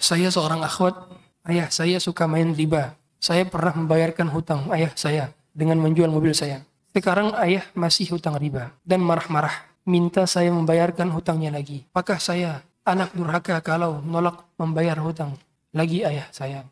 Saya seorang akhwat, ayah saya suka main riba. Saya pernah membayarkan hutang ayah saya dengan menjual mobil saya. Sekarang ayah masih hutang riba dan marah-marah minta saya membayarkan hutangnya lagi. Apakah saya anak durhaka kalau menolak membayar hutang lagi ayah saya?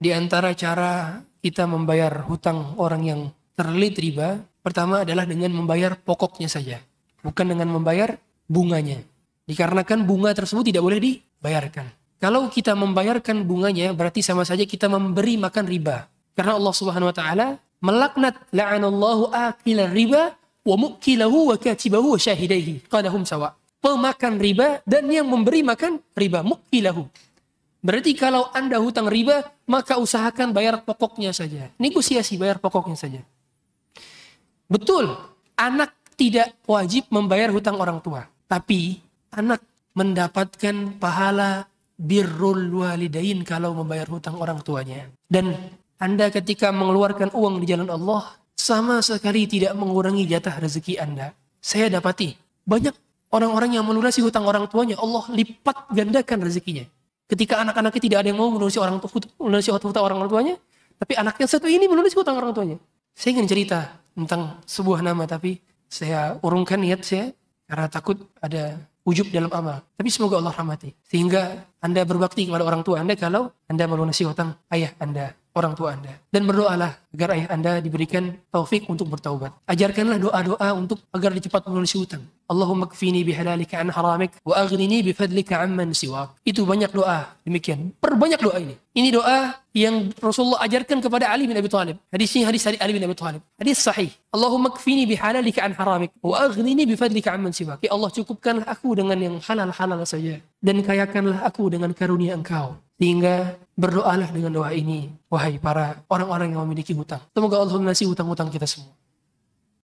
Di antara cara kita membayar hutang orang yang terlilit riba, pertama adalah dengan membayar pokoknya saja, bukan dengan membayar bunganya. Dikarenakan bunga tersebut tidak boleh dibayarkan. Kalau kita membayarkan bunganya berarti sama saja kita memberi makan riba. Karena Allah Subhanahu wa taala melaknat la'anallahu akila riba wa mukilahu wa katibahu wa syahidaihi Qalahum sawa. Pemakan riba dan yang memberi makan riba mukilahu. Berarti kalau Anda hutang riba, maka usahakan bayar pokoknya saja. Negosiasi bayar pokoknya saja. Betul, anak tidak wajib membayar hutang orang tua. Tapi anak mendapatkan pahala birrul walidain kalau membayar hutang orang tuanya. Dan Anda ketika mengeluarkan uang di jalan Allah, sama sekali tidak mengurangi jatah rezeki Anda. Saya dapati banyak orang-orang yang melunasi hutang orang tuanya, Allah lipat gandakan rezekinya. Ketika anak-anaknya tidak ada yang mau melunasi orang melunasi hutang orang tuanya, tapi anak yang satu ini melunasi hutang orang tuanya. Saya ingin cerita tentang sebuah nama tapi saya urungkan niat saya karena takut ada ujub dalam amal. Tapi semoga Allah rahmati. Sehingga Anda berbakti kepada orang tua Anda kalau Anda melunasi hutang ayah Anda orang tua Anda. Dan berdoalah agar ayah Anda diberikan taufik untuk bertaubat. Ajarkanlah doa-doa untuk agar cepat melunasi hutang. Allahumma kfini bihalalika an haramik wa aghnini bifadlika amman siwak. Itu banyak doa demikian. Perbanyak doa ini. Ini doa yang Rasulullah ajarkan kepada Ali bin Abi Thalib. Hadis ini hadis Ali bin Abi Thalib. Hadis sahih. Allahumma kfini bihalalika an haramik wa aghnini bifadlika amman siwak. Ya Allah cukupkanlah aku dengan yang halal-halal saja dan kayakanlah aku dengan karunia Engkau sehingga berdoalah dengan doa ini, wahai para orang-orang yang memiliki hutang. Semoga Allah mengasihi hutang-hutang kita semua.